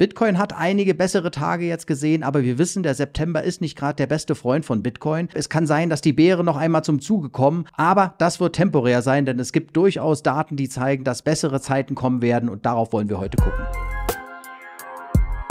Bitcoin hat einige bessere Tage jetzt gesehen, aber wir wissen, der September ist nicht gerade der beste Freund von Bitcoin. Es kann sein, dass die Bären noch einmal zum Zuge kommen, aber das wird temporär sein, denn es gibt durchaus Daten, die zeigen, dass bessere Zeiten kommen werden und darauf wollen wir heute gucken.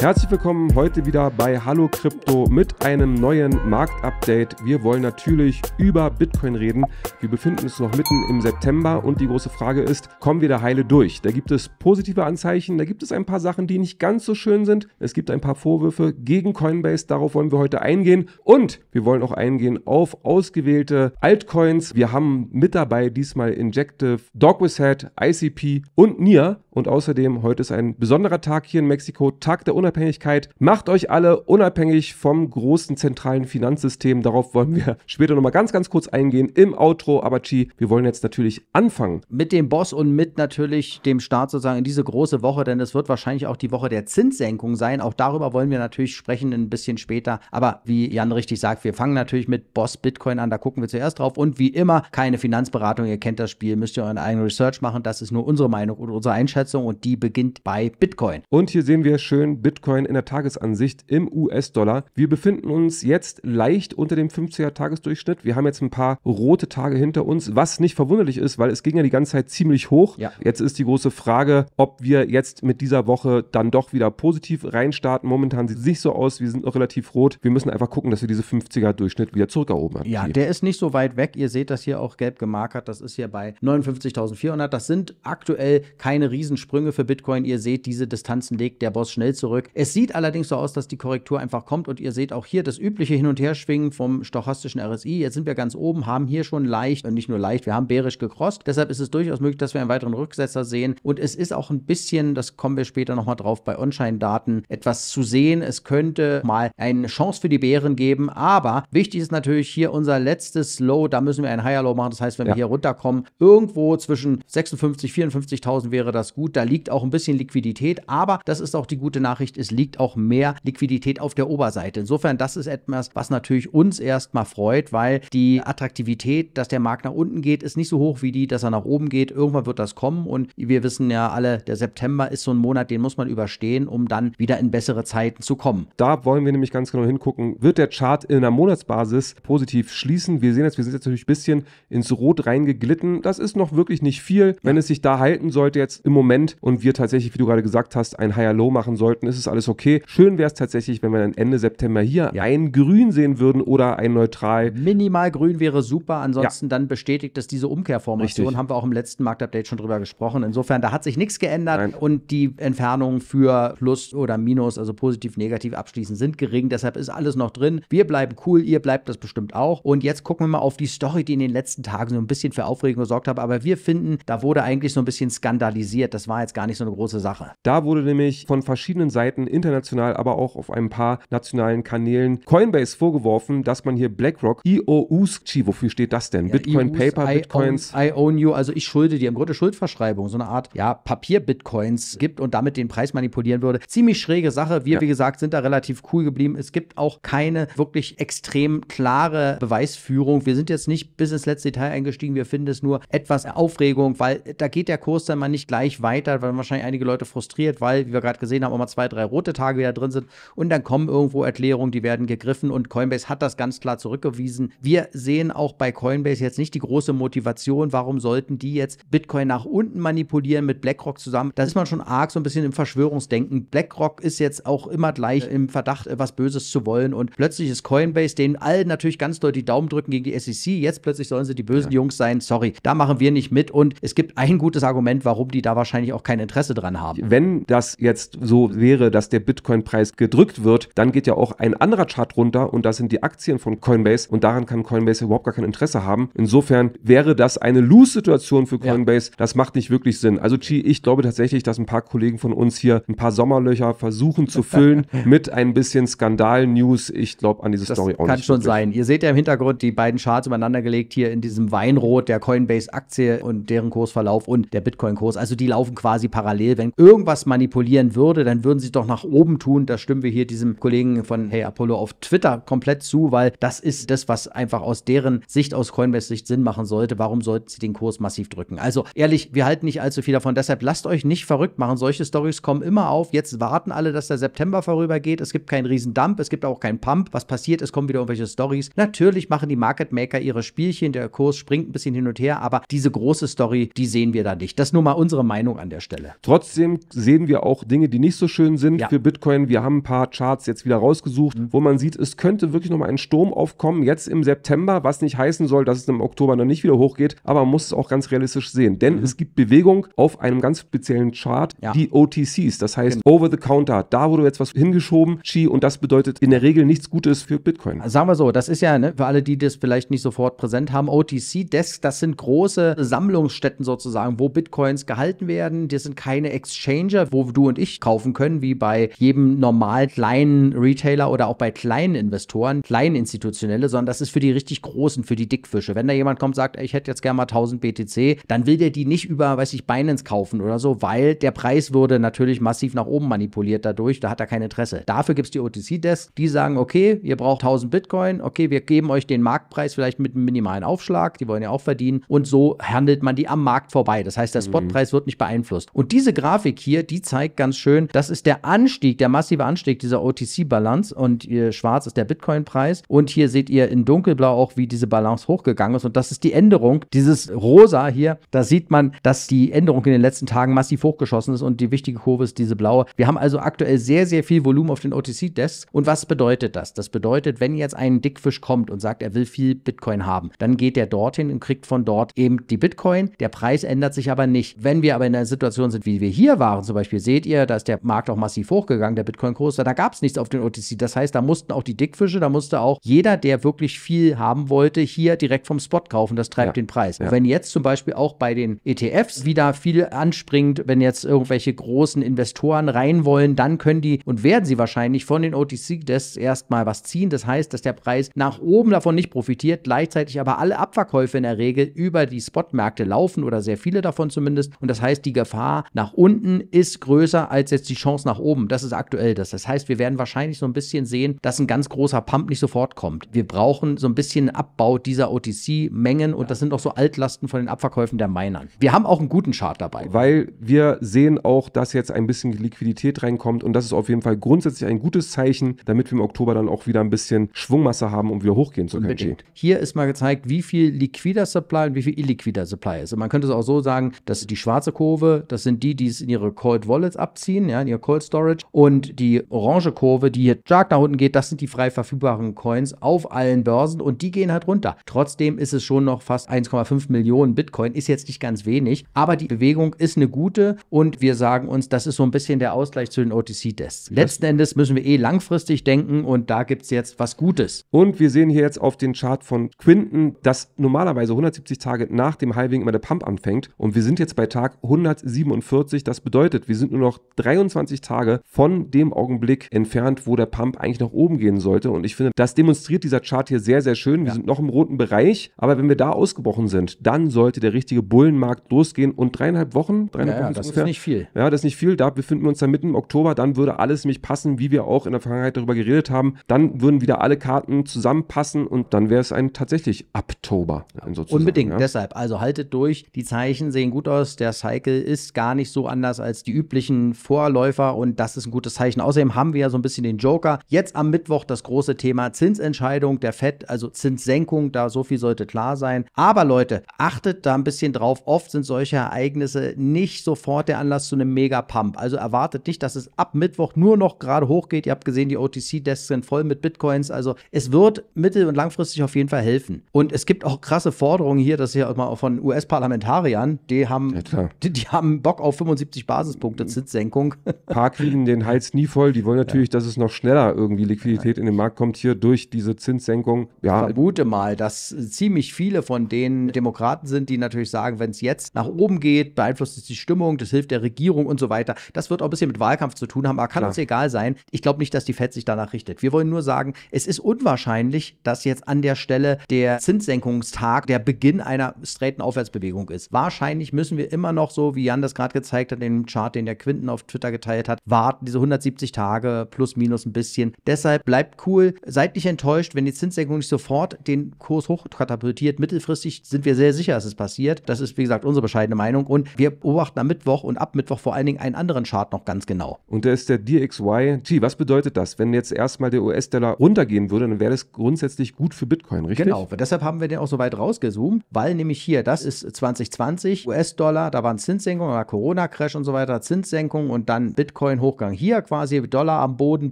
Herzlich willkommen heute wieder bei Hallo Krypto mit einem neuen Marktupdate. Wir wollen natürlich über Bitcoin reden. Wir befinden uns noch mitten im September und die große Frage ist, kommen wir da heile durch? Da gibt es positive Anzeichen, da gibt es ein paar Sachen, die nicht ganz so schön sind. Es gibt ein paar Vorwürfe gegen Coinbase, darauf wollen wir heute eingehen und wir wollen auch eingehen auf ausgewählte Altcoins. Wir haben mit dabei diesmal Injective, Dog with Head, ICP und NIR und außerdem heute ist ein besonderer Tag hier in Mexiko, Tag der Unabhängigkeit. Unabhängigkeit. Macht euch alle unabhängig vom großen zentralen Finanzsystem. Darauf wollen wir später nochmal ganz, ganz kurz eingehen im Outro. Aber Chi, wir wollen jetzt natürlich anfangen. Mit dem Boss und mit natürlich dem Start sozusagen in diese große Woche, denn es wird wahrscheinlich auch die Woche der Zinssenkung sein. Auch darüber wollen wir natürlich sprechen ein bisschen später. Aber wie Jan richtig sagt, wir fangen natürlich mit Boss Bitcoin an. Da gucken wir zuerst drauf. Und wie immer, keine Finanzberatung. Ihr kennt das Spiel. Müsst ihr euren eigenen Research machen. Das ist nur unsere Meinung und unsere Einschätzung. Und die beginnt bei Bitcoin. Und hier sehen wir schön Bitcoin. Bitcoin in der Tagesansicht im US-Dollar. Wir befinden uns jetzt leicht unter dem 50er-Tagesdurchschnitt. Wir haben jetzt ein paar rote Tage hinter uns, was nicht verwunderlich ist, weil es ging ja die ganze Zeit ziemlich hoch. Ja. Jetzt ist die große Frage, ob wir jetzt mit dieser Woche dann doch wieder positiv reinstarten. Momentan sieht es nicht so aus. Wir sind noch relativ rot. Wir müssen einfach gucken, dass wir diese 50er-Durchschnitt wieder zurückerobern. Ja, der ist nicht so weit weg. Ihr seht das hier auch gelb gemarkert. Das ist hier bei 59.400. Das sind aktuell keine Riesensprünge für Bitcoin. Ihr seht, diese Distanzen legt der Boss schnell zurück. Es sieht allerdings so aus, dass die Korrektur einfach kommt und ihr seht auch hier das übliche Hin- und Herschwingen vom stochastischen RSI. Jetzt sind wir ganz oben, haben hier schon leicht, äh, nicht nur leicht, wir haben bärisch gecrossed. Deshalb ist es durchaus möglich, dass wir einen weiteren Rücksetzer sehen und es ist auch ein bisschen, das kommen wir später nochmal drauf, bei Onshine-Daten etwas zu sehen. Es könnte mal eine Chance für die Bären geben, aber wichtig ist natürlich hier unser letztes Low, da müssen wir ein Higher Low machen. Das heißt, wenn ja. wir hier runterkommen, irgendwo zwischen 56.000 54.000 wäre das gut. Da liegt auch ein bisschen Liquidität, aber das ist auch die gute Nachricht es liegt auch mehr Liquidität auf der Oberseite. Insofern, das ist etwas, was natürlich uns erstmal freut, weil die Attraktivität, dass der Markt nach unten geht, ist nicht so hoch wie die, dass er nach oben geht. Irgendwann wird das kommen und wir wissen ja alle, der September ist so ein Monat, den muss man überstehen, um dann wieder in bessere Zeiten zu kommen. Da wollen wir nämlich ganz genau hingucken, wird der Chart in einer Monatsbasis positiv schließen? Wir sehen jetzt, wir sind jetzt natürlich ein bisschen ins Rot reingeglitten. Das ist noch wirklich nicht viel. Wenn es sich da halten sollte jetzt im Moment und wir tatsächlich, wie du gerade gesagt hast, ein Higher-Low machen sollten, ist es alles okay. Schön wäre es tatsächlich, wenn wir dann Ende September hier ja. ein Grün sehen würden oder ein Neutral. Minimal Grün wäre super. Ansonsten ja. dann bestätigt es diese Umkehrformation. Richtig. Haben wir auch im letzten Marktupdate schon drüber gesprochen. Insofern, da hat sich nichts geändert Nein. und die Entfernungen für Plus oder Minus, also positiv, negativ abschließend, sind gering. Deshalb ist alles noch drin. Wir bleiben cool, ihr bleibt das bestimmt auch. Und jetzt gucken wir mal auf die Story, die in den letzten Tagen so ein bisschen für Aufregung gesorgt hat. Aber wir finden, da wurde eigentlich so ein bisschen skandalisiert. Das war jetzt gar nicht so eine große Sache. Da wurde nämlich von verschiedenen Seiten Seiten international, aber auch auf ein paar nationalen Kanälen Coinbase vorgeworfen, dass man hier BlackRock IOUs, Chi, wofür steht das denn? Ja, Bitcoin, EUs, Paper, I Bitcoins. Own, I own you, also ich schulde dir im Grunde Schuldverschreibung, so eine Art ja, Papier-Bitcoins gibt und damit den Preis manipulieren würde. Ziemlich schräge Sache. Wir, ja. wie gesagt, sind da relativ cool geblieben. Es gibt auch keine wirklich extrem klare Beweisführung. Wir sind jetzt nicht bis ins letzte Detail eingestiegen. Wir finden es nur etwas Aufregung, weil da geht der Kurs dann mal nicht gleich weiter, weil wahrscheinlich einige Leute frustriert, weil, wie wir gerade gesehen haben, auch mal zwei, drei drei rote Tage wieder drin sind. Und dann kommen irgendwo Erklärungen, die werden gegriffen und Coinbase hat das ganz klar zurückgewiesen. Wir sehen auch bei Coinbase jetzt nicht die große Motivation, warum sollten die jetzt Bitcoin nach unten manipulieren mit BlackRock zusammen. Da ist man schon arg so ein bisschen im Verschwörungsdenken. BlackRock ist jetzt auch immer gleich im Verdacht, etwas äh, Böses zu wollen. Und plötzlich ist Coinbase, denen allen natürlich ganz doll die Daumen drücken gegen die SEC. Jetzt plötzlich sollen sie die bösen ja. Jungs sein. Sorry, da machen wir nicht mit. Und es gibt ein gutes Argument, warum die da wahrscheinlich auch kein Interesse dran haben. Wenn das jetzt so wäre, dass der Bitcoin-Preis gedrückt wird, dann geht ja auch ein anderer Chart runter und das sind die Aktien von Coinbase und daran kann Coinbase überhaupt gar kein Interesse haben. Insofern wäre das eine Lose-Situation für Coinbase. Ja. Das macht nicht wirklich Sinn. Also Chi, ich glaube tatsächlich, dass ein paar Kollegen von uns hier ein paar Sommerlöcher versuchen zu füllen mit ein bisschen Skandal-News. Ich glaube an diese das Story auch nicht. Kann schon wirklich. sein. Ihr seht ja im Hintergrund die beiden Charts übereinander gelegt hier in diesem Weinrot der Coinbase-Aktie und deren Kursverlauf und der Bitcoin-Kurs. Also die laufen quasi parallel. Wenn irgendwas manipulieren würde, dann würden sie doch noch nach oben tun. Da stimmen wir hier diesem Kollegen von Hey Apollo auf Twitter komplett zu, weil das ist das, was einfach aus deren Sicht, aus Coinbase Sicht Sinn machen sollte. Warum sollten sie den Kurs massiv drücken? Also ehrlich, wir halten nicht allzu viel davon. Deshalb lasst euch nicht verrückt machen. Solche Stories kommen immer auf. Jetzt warten alle, dass der September vorübergeht. Es gibt keinen riesen Dump, es gibt auch keinen Pump. Was passiert? Es kommen wieder irgendwelche Stories. Natürlich machen die Market Maker ihre Spielchen. Der Kurs springt ein bisschen hin und her, aber diese große Story, die sehen wir da nicht. Das ist nur mal unsere Meinung an der Stelle. Trotzdem sehen wir auch Dinge, die nicht so schön sind sind ja. für Bitcoin. Wir haben ein paar Charts jetzt wieder rausgesucht, mhm. wo man sieht, es könnte wirklich nochmal ein Sturm aufkommen, jetzt im September, was nicht heißen soll, dass es im Oktober noch nicht wieder hochgeht, aber man muss es auch ganz realistisch sehen, denn mhm. es gibt Bewegung auf einem ganz speziellen Chart, ja. die OTCs, das heißt genau. Over the Counter. Da wurde jetzt was hingeschoben, Chi, und das bedeutet in der Regel nichts Gutes für Bitcoin. sagen wir so, das ist ja ne, für alle, die das vielleicht nicht sofort präsent haben, otc desks das sind große Sammlungsstätten sozusagen, wo Bitcoins gehalten werden. Das sind keine Exchanger, wo du und ich kaufen können, wie bei jedem normal kleinen Retailer oder auch bei kleinen Investoren, kleinen Institutionelle, sondern das ist für die richtig großen, für die Dickfische. Wenn da jemand kommt sagt, ey, ich hätte jetzt gerne mal 1000 BTC, dann will der die nicht über, weiß ich, Binance kaufen oder so, weil der Preis würde natürlich massiv nach oben manipuliert dadurch, da hat er kein Interesse. Dafür gibt es die OTC-Desk, die sagen, okay, ihr braucht 1000 Bitcoin, okay, wir geben euch den Marktpreis vielleicht mit einem minimalen Aufschlag, die wollen ja auch verdienen und so handelt man die am Markt vorbei. Das heißt, der mhm. Spotpreis wird nicht beeinflusst. Und diese Grafik hier, die zeigt ganz schön, das ist der Anstieg, der massive Anstieg dieser OTC-Balance und schwarz ist der Bitcoin-Preis. Und hier seht ihr in dunkelblau auch, wie diese Balance hochgegangen ist. Und das ist die Änderung. Dieses rosa hier, da sieht man, dass die Änderung in den letzten Tagen massiv hochgeschossen ist und die wichtige Kurve ist diese blaue. Wir haben also aktuell sehr, sehr viel Volumen auf den OTC-Desks. Und was bedeutet das? Das bedeutet, wenn jetzt ein Dickfisch kommt und sagt, er will viel Bitcoin haben, dann geht er dorthin und kriegt von dort eben die Bitcoin. Der Preis ändert sich aber nicht. Wenn wir aber in einer Situation sind, wie wir hier waren, zum Beispiel, seht ihr, dass der Markt auch massiv massiv hochgegangen, der Bitcoin-Kurs. Da gab es nichts auf den OTC. Das heißt, da mussten auch die Dickfische, da musste auch jeder, der wirklich viel haben wollte, hier direkt vom Spot kaufen. Das treibt ja. den Preis. Ja. Wenn jetzt zum Beispiel auch bei den ETFs wieder viel anspringt, wenn jetzt irgendwelche großen Investoren rein wollen, dann können die und werden sie wahrscheinlich von den OTC-Desks erstmal was ziehen. Das heißt, dass der Preis nach oben davon nicht profitiert, gleichzeitig aber alle Abverkäufe in der Regel über die Spotmärkte laufen oder sehr viele davon zumindest. Und das heißt, die Gefahr nach unten ist größer als jetzt die Chance nach oben oben. Das ist aktuell das. Das heißt, wir werden wahrscheinlich so ein bisschen sehen, dass ein ganz großer Pump nicht sofort kommt. Wir brauchen so ein bisschen Abbau dieser OTC-Mengen und das sind auch so Altlasten von den Abverkäufen der Minern. Wir haben auch einen guten Chart dabei. Weil wir sehen auch, dass jetzt ein bisschen Liquidität reinkommt und das ist auf jeden Fall grundsätzlich ein gutes Zeichen, damit wir im Oktober dann auch wieder ein bisschen Schwungmasse haben, um wieder hochgehen zu können. Unbedingt. Hier ist mal gezeigt, wie viel liquider Supply und wie viel illiquider Supply ist. Und man könnte es auch so sagen, dass die schwarze Kurve, das sind die, die es in ihre Cold Wallets abziehen, ja, in ihre Cold Store Storage. Und die orange Kurve, die hier stark nach unten geht, das sind die frei verfügbaren Coins auf allen Börsen und die gehen halt runter. Trotzdem ist es schon noch fast 1,5 Millionen Bitcoin, ist jetzt nicht ganz wenig, aber die Bewegung ist eine gute und wir sagen uns, das ist so ein bisschen der Ausgleich zu den OTC-Tests. Letzten Endes müssen wir eh langfristig denken und da gibt es jetzt was Gutes. Und wir sehen hier jetzt auf den Chart von Quinten, dass normalerweise 170 Tage nach dem Halving immer der Pump anfängt und wir sind jetzt bei Tag 147. Das bedeutet, wir sind nur noch 23 Tage Tage von dem Augenblick entfernt, wo der Pump eigentlich nach oben gehen sollte. Und ich finde, das demonstriert dieser Chart hier sehr, sehr schön. Wir ja. sind noch im roten Bereich, aber wenn wir da ausgebrochen sind, dann sollte der richtige Bullenmarkt losgehen. Und dreieinhalb Wochen, dreieinhalb ja, Wochen ja, das ungefähr, ist nicht viel. Ja, das ist nicht viel. Da befinden wir uns dann mitten im Oktober. Dann würde alles nämlich passen, wie wir auch in der Vergangenheit darüber geredet haben. Dann würden wieder alle Karten zusammenpassen und dann wäre es ein tatsächlich Oktober. Unbedingt. Ja. Deshalb, also haltet durch. Die Zeichen sehen gut aus. Der Cycle ist gar nicht so anders als die üblichen Vorläufer und und das ist ein gutes Zeichen. Außerdem haben wir ja so ein bisschen den Joker. Jetzt am Mittwoch das große Thema Zinsentscheidung der FED, also Zinssenkung, da so viel sollte klar sein. Aber Leute, achtet da ein bisschen drauf. Oft sind solche Ereignisse nicht sofort der Anlass zu einem Mega-Pump. Also erwartet nicht, dass es ab Mittwoch nur noch gerade hochgeht. Ihr habt gesehen, die OTC-Desks sind voll mit Bitcoins. Also es wird mittel- und langfristig auf jeden Fall helfen. Und es gibt auch krasse Forderungen hier, das ist ja auch mal von US-Parlamentariern, die haben, ja, die, die, haben Bock auf 75 Basispunkte mhm. Zinssenkung. Park kriegen den Hals nie voll. Die wollen natürlich, ja. dass es noch schneller irgendwie Liquidität ja. in den Markt kommt hier durch diese Zinssenkung. Ja. Ich vermute mal, dass ziemlich viele von den Demokraten sind, die natürlich sagen, wenn es jetzt nach oben geht, beeinflusst es die Stimmung, das hilft der Regierung und so weiter. Das wird auch ein bisschen mit Wahlkampf zu tun haben, aber kann Klar. uns egal sein. Ich glaube nicht, dass die FED sich danach richtet. Wir wollen nur sagen, es ist unwahrscheinlich, dass jetzt an der Stelle der Zinssenkungstag der Beginn einer straighten Aufwärtsbewegung ist. Wahrscheinlich müssen wir immer noch so, wie Jan das gerade gezeigt hat, in dem Chart, den der Quinten auf Twitter geteilt hat, warten, diese 170 Tage plus minus ein bisschen. Deshalb bleibt cool, seid nicht enttäuscht, wenn die Zinssenkung nicht sofort den Kurs hochkatapultiert. Mittelfristig sind wir sehr sicher, dass es passiert. Das ist, wie gesagt, unsere bescheidene Meinung und wir beobachten am Mittwoch und ab Mittwoch vor allen Dingen einen anderen Chart noch ganz genau. Und der ist der DXY. DXYT. Was bedeutet das? Wenn jetzt erstmal der US-Dollar runtergehen würde, dann wäre das grundsätzlich gut für Bitcoin, richtig? Genau, deshalb haben wir den auch so weit rausgezoomt, weil nämlich hier, das ist 2020, US-Dollar, da waren Zinssenkungen, war Corona-Crash und so weiter, Zinssenkungen und dann Bitcoin keinen Hochgang. Hier quasi Dollar am Boden,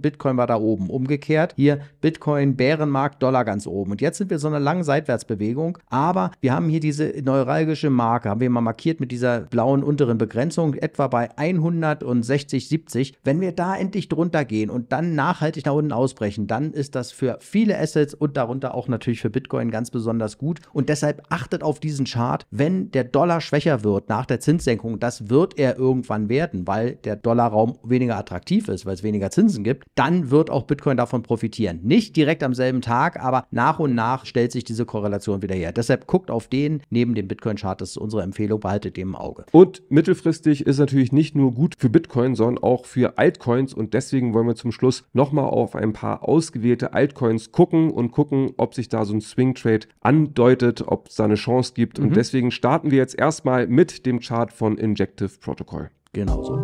Bitcoin war da oben. Umgekehrt, hier Bitcoin, Bärenmarkt, Dollar ganz oben. Und jetzt sind wir so einer langen Seitwärtsbewegung, aber wir haben hier diese neuralgische Marke, haben wir mal markiert mit dieser blauen unteren Begrenzung, etwa bei 160, 70. Wenn wir da endlich drunter gehen und dann nachhaltig nach unten ausbrechen, dann ist das für viele Assets und darunter auch natürlich für Bitcoin ganz besonders gut. Und deshalb achtet auf diesen Chart, wenn der Dollar schwächer wird nach der Zinssenkung, das wird er irgendwann werden, weil der Dollarraum weniger weniger attraktiv ist, weil es weniger Zinsen gibt, dann wird auch Bitcoin davon profitieren. Nicht direkt am selben Tag, aber nach und nach stellt sich diese Korrelation wieder her. Deshalb guckt auf den neben dem Bitcoin-Chart, das ist unsere Empfehlung, behaltet den im Auge. Und mittelfristig ist natürlich nicht nur gut für Bitcoin, sondern auch für Altcoins und deswegen wollen wir zum Schluss nochmal auf ein paar ausgewählte Altcoins gucken und gucken, ob sich da so ein Swing Trade andeutet, ob es da eine Chance gibt. Mhm. Und deswegen starten wir jetzt erstmal mit dem Chart von Injective Protocol. Genau so.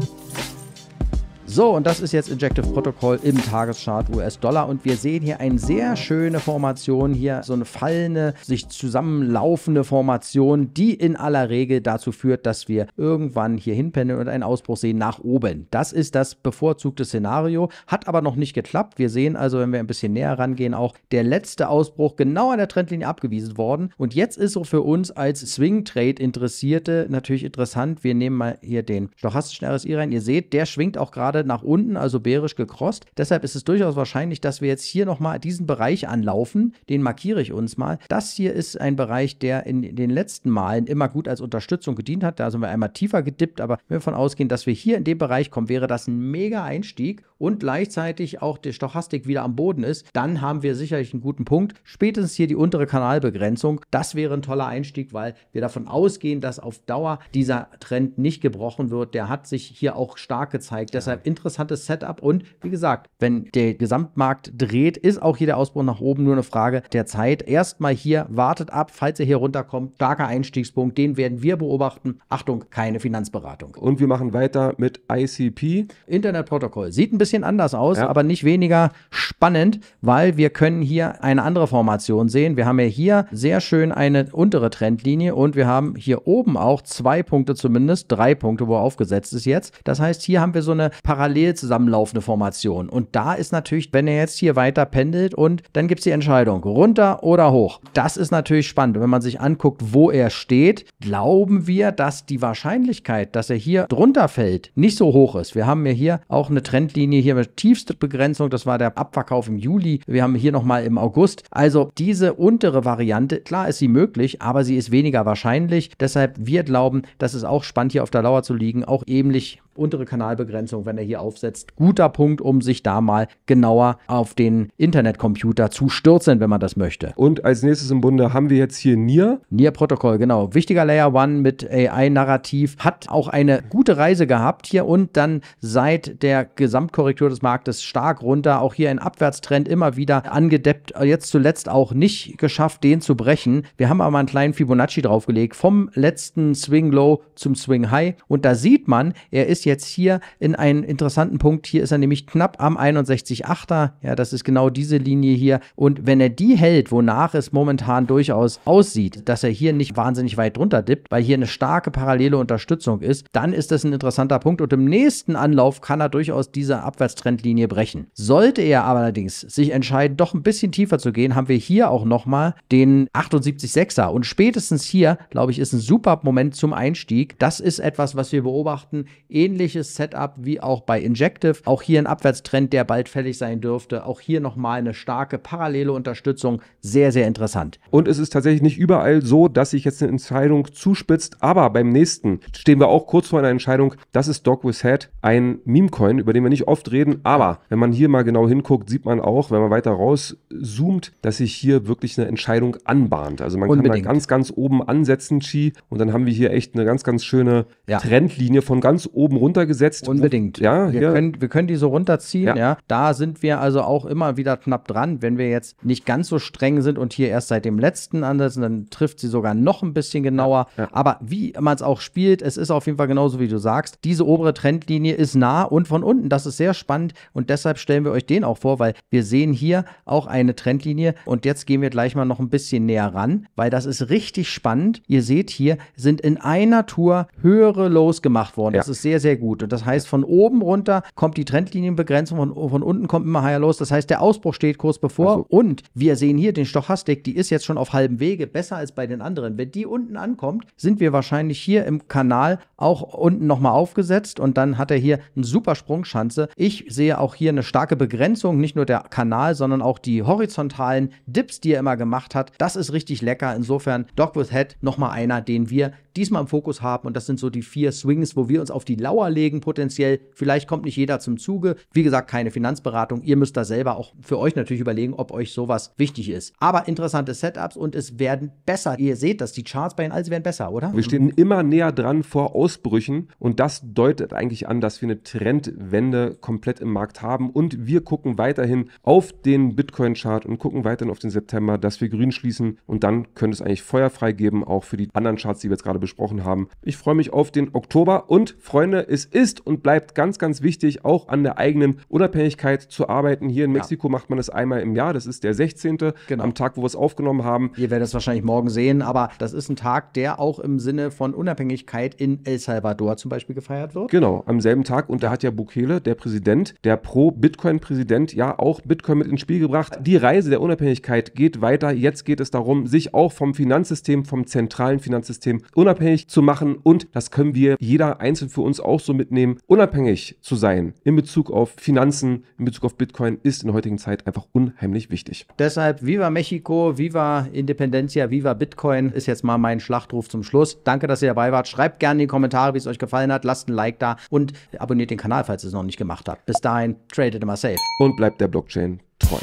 So, und das ist jetzt Injective Protocol im Tageschart US-Dollar. Und wir sehen hier eine sehr schöne Formation, hier so eine fallende, sich zusammenlaufende Formation, die in aller Regel dazu führt, dass wir irgendwann hier hinpendeln und einen Ausbruch sehen nach oben. Das ist das bevorzugte Szenario, hat aber noch nicht geklappt. Wir sehen also, wenn wir ein bisschen näher rangehen, auch der letzte Ausbruch genau an der Trendlinie abgewiesen worden. Und jetzt ist so für uns als Swing Trade Interessierte natürlich interessant. Wir nehmen mal hier den stochastischen RSI rein. Ihr seht, der schwingt auch gerade gerade nach unten, also bärisch gekrost. Deshalb ist es durchaus wahrscheinlich, dass wir jetzt hier nochmal diesen Bereich anlaufen. Den markiere ich uns mal. Das hier ist ein Bereich, der in den letzten Malen immer gut als Unterstützung gedient hat. Da sind wir einmal tiefer gedippt, aber wenn wir davon ausgehen, dass wir hier in den Bereich kommen, wäre das ein mega Einstieg und gleichzeitig auch die Stochastik wieder am Boden ist, dann haben wir sicherlich einen guten Punkt. Spätestens hier die untere Kanalbegrenzung. Das wäre ein toller Einstieg, weil wir davon ausgehen, dass auf Dauer dieser Trend nicht gebrochen wird. Der hat sich hier auch stark gezeigt. Ja. Deshalb interessantes Setup und wie gesagt, wenn der Gesamtmarkt dreht, ist auch hier der Ausbruch nach oben nur eine Frage der Zeit. Erstmal hier, wartet ab, falls ihr hier runterkommt, starker Einstiegspunkt, den werden wir beobachten. Achtung, keine Finanzberatung. Und wir machen weiter mit ICP. Internetprotokoll. Sieht ein bisschen anders aus, ja. aber nicht weniger spannend, weil wir können hier eine andere Formation sehen. Wir haben ja hier sehr schön eine untere Trendlinie und wir haben hier oben auch zwei Punkte zumindest, drei Punkte, wo er aufgesetzt ist jetzt. Das heißt, hier haben wir so eine parallel zusammenlaufende Formation. Und da ist natürlich, wenn er jetzt hier weiter pendelt und dann gibt es die Entscheidung, runter oder hoch. Das ist natürlich spannend. wenn man sich anguckt, wo er steht, glauben wir, dass die Wahrscheinlichkeit, dass er hier drunter fällt, nicht so hoch ist. Wir haben ja hier auch eine Trendlinie hier mit Tiefstbegrenzung. Das war der Abverkauf im Juli. Wir haben hier nochmal im August. Also diese untere Variante, klar ist sie möglich, aber sie ist weniger wahrscheinlich. Deshalb wir glauben, das ist auch spannend hier auf der Lauer zu liegen, auch ähnlich untere Kanalbegrenzung, wenn er hier aufsetzt. Guter Punkt, um sich da mal genauer auf den Internetcomputer zu stürzen, wenn man das möchte. Und als nächstes im Bunde haben wir jetzt hier NIR. NIR-Protokoll, genau. Wichtiger Layer One mit AI-Narrativ. Hat auch eine gute Reise gehabt hier und dann seit der Gesamtkorrektur des Marktes stark runter. Auch hier ein Abwärtstrend immer wieder angedeppt. Jetzt zuletzt auch nicht geschafft, den zu brechen. Wir haben aber einen kleinen Fibonacci draufgelegt vom letzten Swing Low zum Swing High. Und da sieht man, er ist jetzt hier in einen interessanten Punkt. Hier ist er nämlich knapp am 61,8er. Ja, das ist genau diese Linie hier. Und wenn er die hält, wonach es momentan durchaus aussieht, dass er hier nicht wahnsinnig weit drunter dippt, weil hier eine starke parallele Unterstützung ist, dann ist das ein interessanter Punkt. Und im nächsten Anlauf kann er durchaus diese Abwärtstrendlinie brechen. Sollte er aber allerdings sich entscheiden, doch ein bisschen tiefer zu gehen, haben wir hier auch nochmal den 78,6er. Und spätestens hier, glaube ich, ist ein super Moment zum Einstieg. Das ist etwas, was wir beobachten. Ähnlich ähnliches Setup wie auch bei Injective. Auch hier ein Abwärtstrend, der bald fällig sein dürfte. Auch hier nochmal eine starke parallele Unterstützung. Sehr, sehr interessant. Und es ist tatsächlich nicht überall so, dass sich jetzt eine Entscheidung zuspitzt, aber beim nächsten stehen wir auch kurz vor einer Entscheidung. Das ist Dog with Head, ein Meme-Coin, über den wir nicht oft reden, aber wenn man hier mal genau hinguckt, sieht man auch, wenn man weiter rauszoomt, dass sich hier wirklich eine Entscheidung anbahnt. Also man Unbedingt. kann da ganz, ganz oben ansetzen, Chi, und dann haben wir hier echt eine ganz, ganz schöne ja. Trendlinie von ganz oben runter runtergesetzt. Unbedingt. Ja, wir, ja. Können, wir können die so runterziehen. Ja. ja. Da sind wir also auch immer wieder knapp dran. Wenn wir jetzt nicht ganz so streng sind und hier erst seit dem letzten ansetzen, dann trifft sie sogar noch ein bisschen genauer. Ja. Aber wie man es auch spielt, es ist auf jeden Fall genauso, wie du sagst. Diese obere Trendlinie ist nah und von unten. Das ist sehr spannend und deshalb stellen wir euch den auch vor, weil wir sehen hier auch eine Trendlinie und jetzt gehen wir gleich mal noch ein bisschen näher ran, weil das ist richtig spannend. Ihr seht hier, sind in einer Tour höhere Lows gemacht worden. Ja. Das ist sehr, sehr sehr gut. Und das heißt, von oben runter kommt die Trendlinienbegrenzung, von, von unten kommt immer higher los. Das heißt, der Ausbruch steht kurz bevor. Also. Und wir sehen hier den Stochastik, die ist jetzt schon auf halbem Wege, besser als bei den anderen. Wenn die unten ankommt, sind wir wahrscheinlich hier im Kanal auch unten nochmal aufgesetzt und dann hat er hier eine super Sprungschanze. Ich sehe auch hier eine starke Begrenzung, nicht nur der Kanal, sondern auch die horizontalen Dips, die er immer gemacht hat. Das ist richtig lecker. Insofern Dog with Head nochmal einer, den wir diesmal im Fokus haben und das sind so die vier Swings, wo wir uns auf die Lauer vorlegen potenziell. Vielleicht kommt nicht jeder zum Zuge. Wie gesagt, keine Finanzberatung. Ihr müsst da selber auch für euch natürlich überlegen, ob euch sowas wichtig ist. Aber interessante Setups und es werden besser. Ihr seht das, die Charts bei den Alts werden besser, oder? Wir stehen immer näher dran vor Ausbrüchen und das deutet eigentlich an, dass wir eine Trendwende komplett im Markt haben und wir gucken weiterhin auf den Bitcoin-Chart und gucken weiterhin auf den September, dass wir grün schließen und dann könnte es eigentlich feuerfrei geben, auch für die anderen Charts, die wir jetzt gerade besprochen haben. Ich freue mich auf den Oktober und Freunde, es ist und bleibt ganz, ganz wichtig, auch an der eigenen Unabhängigkeit zu arbeiten. Hier in Mexiko ja. macht man das einmal im Jahr. Das ist der 16. Genau. am Tag, wo wir es aufgenommen haben. Ihr werdet es wahrscheinlich morgen sehen, aber das ist ein Tag, der auch im Sinne von Unabhängigkeit in El Salvador zum Beispiel gefeiert wird. Genau, am selben Tag. Und da hat ja Bukele, der Präsident, der Pro-Bitcoin-Präsident, ja auch Bitcoin mit ins Spiel gebracht. Die Reise der Unabhängigkeit geht weiter. Jetzt geht es darum, sich auch vom Finanzsystem, vom zentralen Finanzsystem unabhängig zu machen. Und das können wir jeder einzeln für uns auch auch so mitnehmen. Unabhängig zu sein in Bezug auf Finanzen, in Bezug auf Bitcoin ist in der heutigen Zeit einfach unheimlich wichtig. Deshalb Viva Mexico, Viva Independencia, Viva Bitcoin ist jetzt mal mein Schlachtruf zum Schluss. Danke, dass ihr dabei wart. Schreibt gerne in die Kommentare, wie es euch gefallen hat. Lasst ein Like da und abonniert den Kanal, falls ihr es noch nicht gemacht habt. Bis dahin, tradet immer safe. Und bleibt der Blockchain treu.